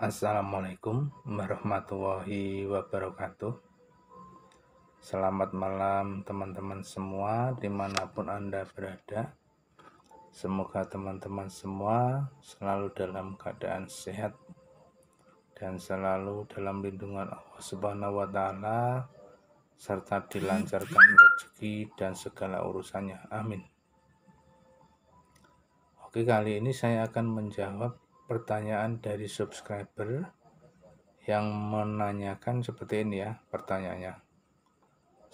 Assalamualaikum warahmatullahi wabarakatuh Selamat malam teman-teman semua dimanapun Anda berada Semoga teman-teman semua selalu dalam keadaan sehat dan selalu dalam lindungan Allah Subhanahu wa taala serta dilancarkan rezeki dan segala urusannya. Amin. Oke, kali ini saya akan menjawab pertanyaan dari subscriber yang menanyakan seperti ini ya pertanyaannya.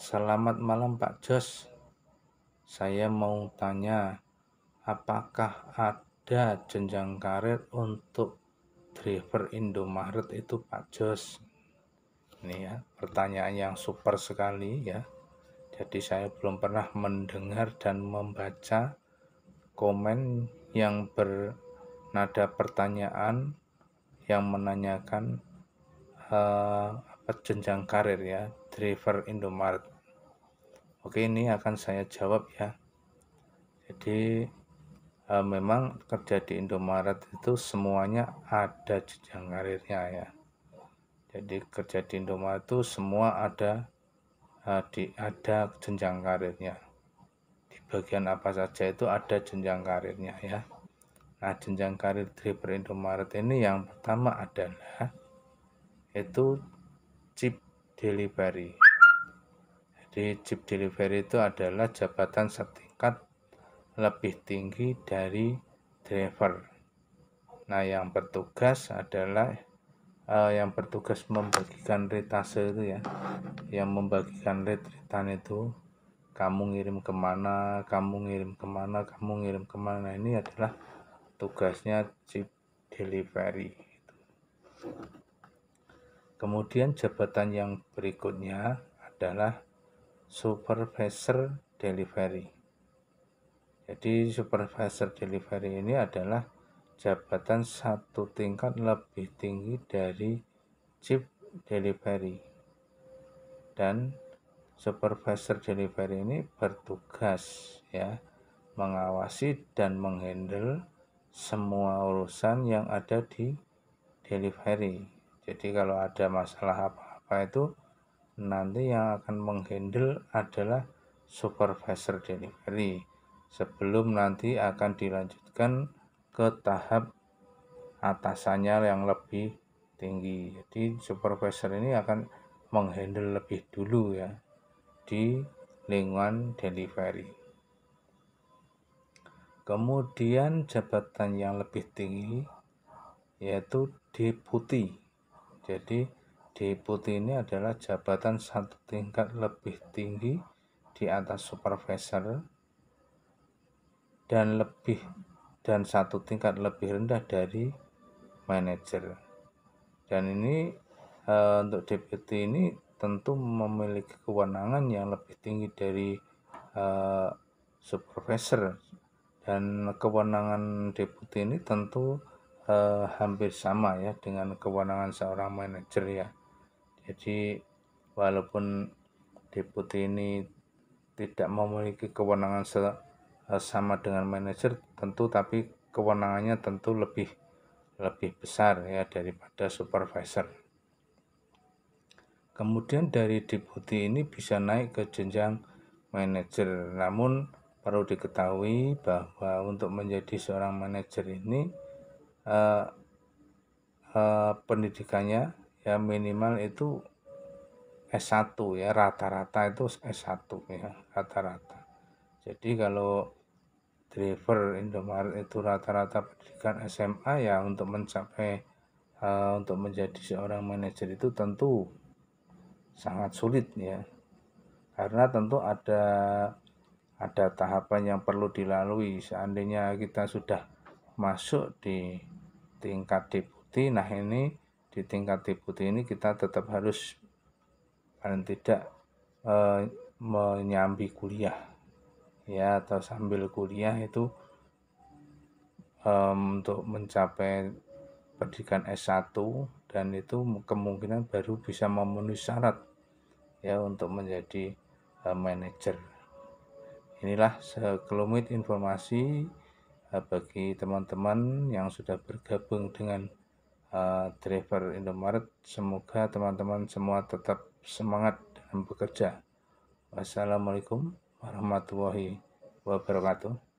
Selamat malam Pak Jos. Saya mau tanya apakah ada jenjang karir untuk driver Indomaret itu Pak Jos? Ini ya, pertanyaan yang super sekali ya. Jadi saya belum pernah mendengar dan membaca komen yang bernada pertanyaan yang menanyakan uh, apa jenjang karir ya driver Indomaret. Oke ini akan saya jawab ya. Jadi uh, memang kerja di Indomaret itu semuanya ada jenjang karirnya ya. Jadi kerja di Indomaret itu semua ada uh, di ada jenjang karirnya bagian apa saja itu ada jenjang karirnya ya. Nah, jenjang karir driver Indomaret ini yang pertama adalah itu chip delivery. Jadi chip delivery itu adalah jabatan setingkat lebih tinggi dari driver. Nah, yang bertugas adalah uh, yang bertugas membagikan retase itu ya yang membagikan retretan itu kamu ngirim kemana kamu ngirim kemana kamu ngirim kemana nah, ini adalah tugasnya chip delivery kemudian jabatan yang berikutnya adalah supervisor delivery jadi supervisor delivery ini adalah jabatan satu tingkat lebih tinggi dari chip delivery dan supervisor delivery ini bertugas ya mengawasi dan menghandle semua urusan yang ada di delivery. Jadi kalau ada masalah apa-apa itu nanti yang akan menghandle adalah supervisor delivery sebelum nanti akan dilanjutkan ke tahap atasannya yang lebih tinggi. Jadi supervisor ini akan menghandle lebih dulu ya di lingkungan delivery. Kemudian jabatan yang lebih tinggi yaitu deputi. Jadi deputi ini adalah jabatan satu tingkat lebih tinggi di atas supervisor dan lebih dan satu tingkat lebih rendah dari manager. Dan ini e, untuk deputi ini tentu memiliki kewenangan yang lebih tinggi dari uh, supervisor dan kewenangan deputi ini tentu uh, hampir sama ya dengan kewenangan seorang manajer ya. Jadi walaupun deputi ini tidak memiliki kewenangan se eh, sama dengan manajer tentu tapi kewenangannya tentu lebih lebih besar ya daripada supervisor. Kemudian dari deputi ini bisa naik ke jenjang manajer. Namun perlu diketahui bahwa untuk menjadi seorang manajer ini eh, eh, pendidikannya ya minimal itu S1 ya rata-rata itu S1 ya rata-rata. Jadi kalau driver Indomaret itu rata-rata pendidikan SMA ya untuk mencapai uh, untuk menjadi seorang manajer itu tentu sangat sulit ya karena tentu ada ada tahapan yang perlu dilalui seandainya kita sudah masuk di tingkat deputi nah ini di tingkat deputi ini kita tetap harus paling tidak eh, menyambi kuliah ya atau sambil kuliah itu untuk mencapai pendidikan S1 dan itu kemungkinan baru bisa memenuhi syarat ya untuk menjadi uh, manajer. Inilah sekelumit informasi uh, bagi teman-teman yang sudah bergabung dengan uh, driver Indomaret. Semoga teman-teman semua tetap semangat dan bekerja. Wassalamualaikum warahmatullahi wabarakatuh.